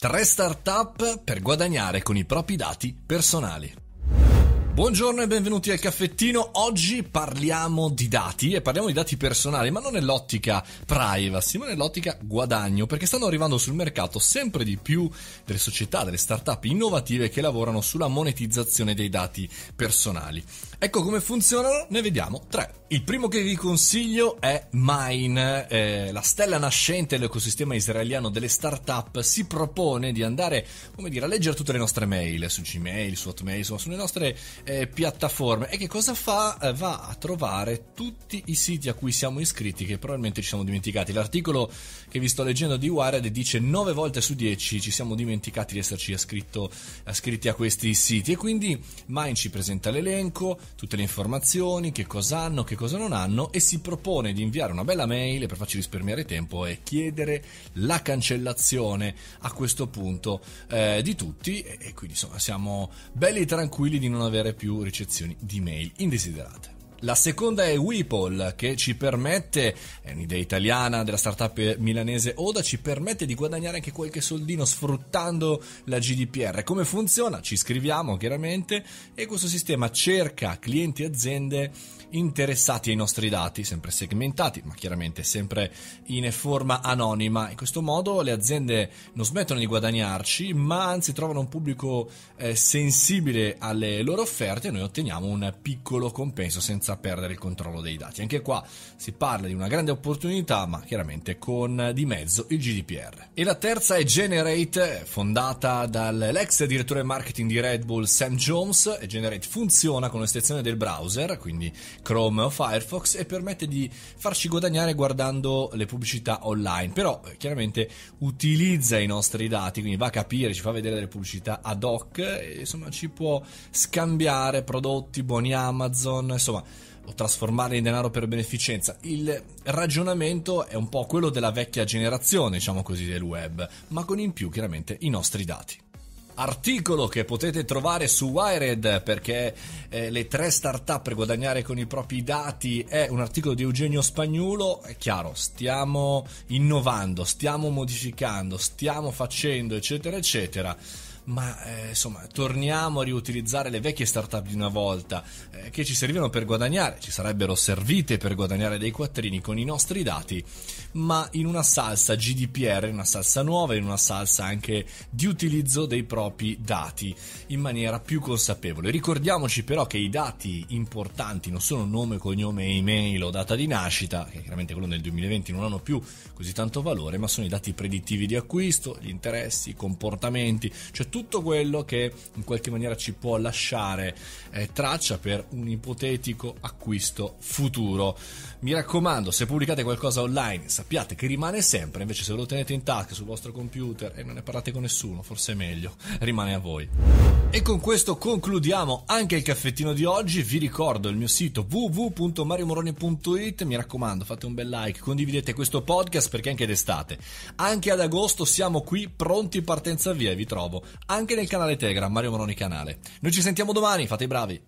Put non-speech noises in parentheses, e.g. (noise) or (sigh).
Tre startup per guadagnare con i propri dati personali. Buongiorno e benvenuti al caffettino. Oggi parliamo di dati e parliamo di dati personali, ma non nell'ottica privacy, ma nell'ottica guadagno, perché stanno arrivando sul mercato sempre di più delle società, delle start-up innovative che lavorano sulla monetizzazione dei dati personali. Ecco come funzionano, ne vediamo tre. Il primo che vi consiglio è Mine, eh, la stella nascente dell'ecosistema israeliano delle start-up si propone di andare, come dire, a leggere tutte le nostre mail su Gmail, su Hotmail, insomma, sulle nostre eh, piattaforme. E che cosa fa? Eh, va a trovare tutti i siti a cui siamo iscritti, che probabilmente ci siamo dimenticati. L'articolo che vi sto leggendo di Wired dice 9 volte su 10 ci siamo dimenticati di esserci iscritti a questi siti. E quindi Mind ci presenta l'elenco, tutte le informazioni, che cosa hanno, che cosa non hanno, e si propone di inviare una bella mail per farci risparmiare tempo e chiedere la cancellazione a questo punto eh, di tutti. E, e quindi insomma siamo belli tranquilli di non avere più ricezioni di mail indesiderate. La seconda è Weeple che ci permette, è un'idea italiana della startup milanese Oda, ci permette di guadagnare anche qualche soldino sfruttando la GDPR. Come funziona? Ci scriviamo chiaramente e questo sistema cerca clienti e aziende interessati ai nostri dati, sempre segmentati, ma chiaramente sempre in forma anonima. In questo modo le aziende non smettono di guadagnarci, ma anzi trovano un pubblico eh, sensibile alle loro offerte e noi otteniamo un piccolo compenso senza senza perdere il controllo dei dati. Anche qua si parla di una grande opportunità, ma chiaramente con eh, di mezzo il GDPR. E la terza è Generate, eh, fondata dall'ex direttore marketing di Red Bull Sam Jones. Generate funziona con l'estensione del browser, quindi Chrome o Firefox, e permette di farci guadagnare guardando le pubblicità online. Però eh, chiaramente utilizza i nostri dati, quindi va a capire, ci fa vedere delle pubblicità ad hoc, e, insomma ci può scambiare prodotti, buoni Amazon, insomma o trasformare in denaro per beneficenza. Il ragionamento è un po' quello della vecchia generazione, diciamo così, del web, ma con in più chiaramente i nostri dati articolo che potete trovare su Wired perché eh, le tre start-up per guadagnare con i propri dati è un articolo di Eugenio Spagnolo. È chiaro, stiamo innovando, stiamo modificando, stiamo facendo, eccetera, eccetera ma eh, insomma torniamo a riutilizzare le vecchie startup di una volta eh, che ci servivano per guadagnare, ci sarebbero servite per guadagnare dei quattrini con i nostri dati, ma in una salsa GDPR, in una salsa nuova, in una salsa anche di utilizzo dei propri dati in maniera più consapevole. Ricordiamoci però che i dati importanti non sono nome, cognome, email o data di nascita, che chiaramente quello nel 2020 non hanno più così tanto valore, ma sono i dati predittivi di acquisto, gli interessi, i comportamenti, cioè tutto tutto quello che in qualche maniera ci può lasciare eh, traccia per un ipotetico acquisto futuro. Mi raccomando, se pubblicate qualcosa online sappiate che rimane sempre, invece se lo tenete in tasca sul vostro computer e non ne parlate con nessuno, forse è meglio, (laughs) rimane a voi. E con questo concludiamo anche il caffettino di oggi, vi ricordo il mio sito www.mariomoroni.it, mi raccomando fate un bel like, condividete questo podcast perché anche d'estate, anche ad agosto siamo qui pronti partenza via e vi trovo anche nel canale Telegram, Mario Moroni Canale. Noi ci sentiamo domani, fate i bravi!